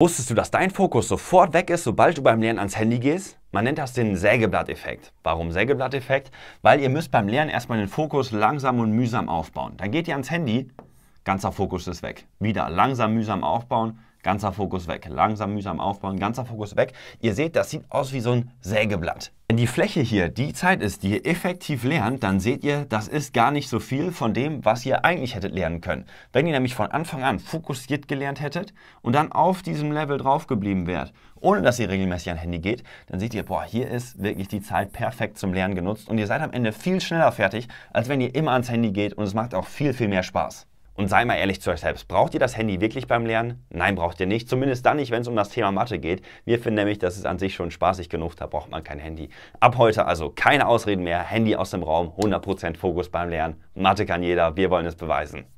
Wusstest du, dass dein Fokus sofort weg ist, sobald du beim Lernen ans Handy gehst? Man nennt das den Sägeblatteffekt. Warum Sägeblatteffekt? Weil ihr müsst beim Lernen erstmal den Fokus langsam und mühsam aufbauen. Dann geht ihr ans Handy, ganzer Fokus ist weg. Wieder langsam mühsam aufbauen, ganzer Fokus weg. Langsam, mühsam aufbauen, ganzer Fokus weg. Ihr seht, das sieht aus wie so ein Sägeblatt. Wenn die Fläche hier die Zeit ist, die ihr effektiv lernt, dann seht ihr, das ist gar nicht so viel von dem, was ihr eigentlich hättet lernen können. Wenn ihr nämlich von Anfang an fokussiert gelernt hättet und dann auf diesem Level drauf geblieben wärt, ohne dass ihr regelmäßig an Handy geht, dann seht ihr, boah, hier ist wirklich die Zeit perfekt zum Lernen genutzt und ihr seid am Ende viel schneller fertig, als wenn ihr immer ans Handy geht und es macht auch viel, viel mehr Spaß. Und sei mal ehrlich zu euch selbst, braucht ihr das Handy wirklich beim Lernen? Nein, braucht ihr nicht. Zumindest dann nicht, wenn es um das Thema Mathe geht. Wir finden nämlich, dass es an sich schon spaßig genug, da braucht man kein Handy. Ab heute also keine Ausreden mehr, Handy aus dem Raum, 100% Fokus beim Lernen. Mathe kann jeder, wir wollen es beweisen.